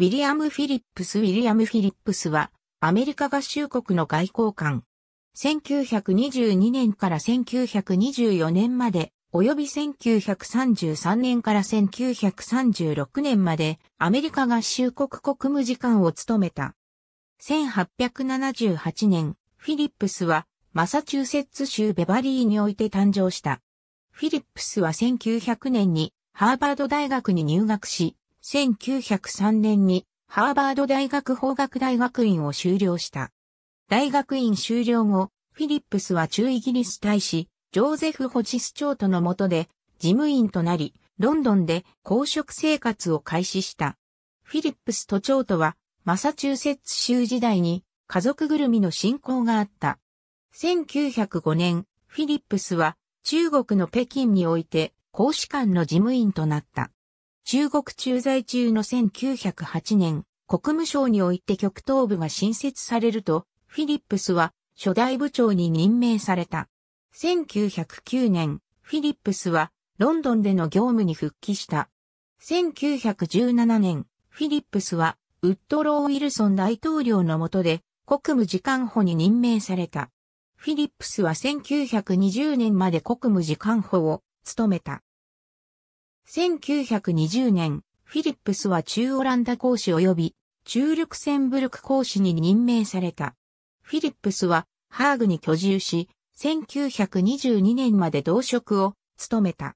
ウィリアム・フィリップス・ウィリアム・フィリップスは、アメリカ合衆国の外交官。1922年から1924年まで、および1933年から1936年まで、アメリカ合衆国国務次官を務めた。1878年、フィリップスは、マサチューセッツ州ベバリーにおいて誕生した。フィリップスは1900年に、ハーバード大学に入学し、1903年にハーバード大学法学大学院を修了した。大学院修了後、フィリップスは中イギリス大使、ジョーゼフ・ホジス長との下で事務員となり、ロンドンで公職生活を開始した。フィリップス都長とは、マサチューセッツ州時代に家族ぐるみの信仰があった。1905年、フィリップスは中国の北京において公使館の事務員となった。中国駐在中の1908年、国務省において極東部が新設されると、フィリップスは初代部長に任命された。1909年、フィリップスはロンドンでの業務に復帰した。1917年、フィリップスはウッドロー・ウィルソン大統領の下で国務次官補に任命された。フィリップスは1920年まで国務次官補を務めた。1920年、フィリップスは中オランダ公使及び中ルクセンブルク公使に任命された。フィリップスはハーグに居住し、1922年まで同職を務めた。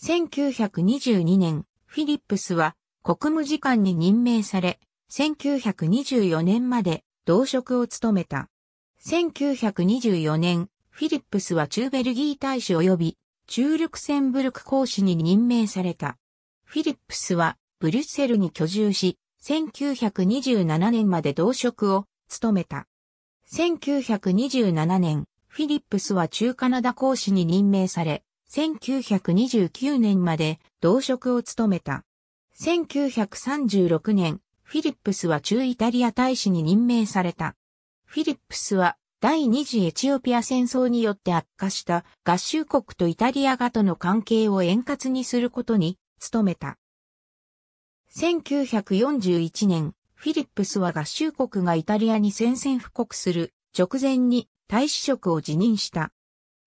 1922年、フィリップスは国務次官に任命され、1924年まで同職を務めた。1924年、フィリップスは中ベルギー大使及び中ルクセンブルク公使に任命された。フィリップスはブリュッセルに居住し、1927年まで同職を務めた。1927年、フィリップスは中カナダ公使に任命され、1929年まで同職を務めた。1936年、フィリップスは中イタリア大使に任命された。フィリップスは第二次エチオピア戦争によって悪化した合衆国とイタリアがとの関係を円滑にすることに努めた。1941年、フィリップスは合衆国がイタリアに宣戦布告する直前に大使職を辞任した。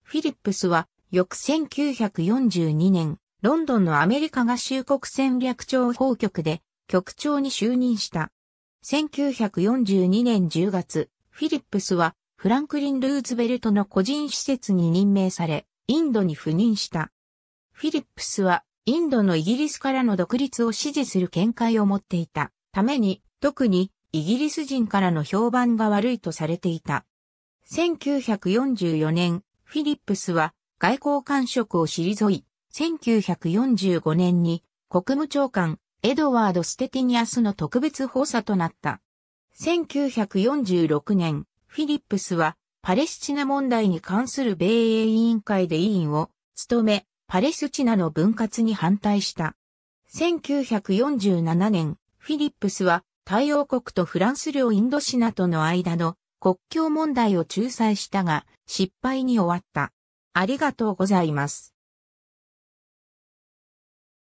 フィリップスは翌1942年、ロンドンのアメリカ合衆国戦略庁報局で局長に就任した。1942年10月、フィリップスはフランクリン・ルーズベルトの個人施設に任命され、インドに赴任した。フィリップスは、インドのイギリスからの独立を支持する見解を持っていたために、特にイギリス人からの評判が悪いとされていた。1944年、フィリップスは外交官職を退い、1945年に国務長官エドワード・ステティニアスの特別補佐となった。1946年、フィリップスは、パレスチナ問題に関する米英委員会で委員を務め、パレスチナの分割に反対した。1947年、フィリップスは太陽国とフランス領インドシナとの間の国境問題を仲裁したが、失敗に終わった。ありがとうございます。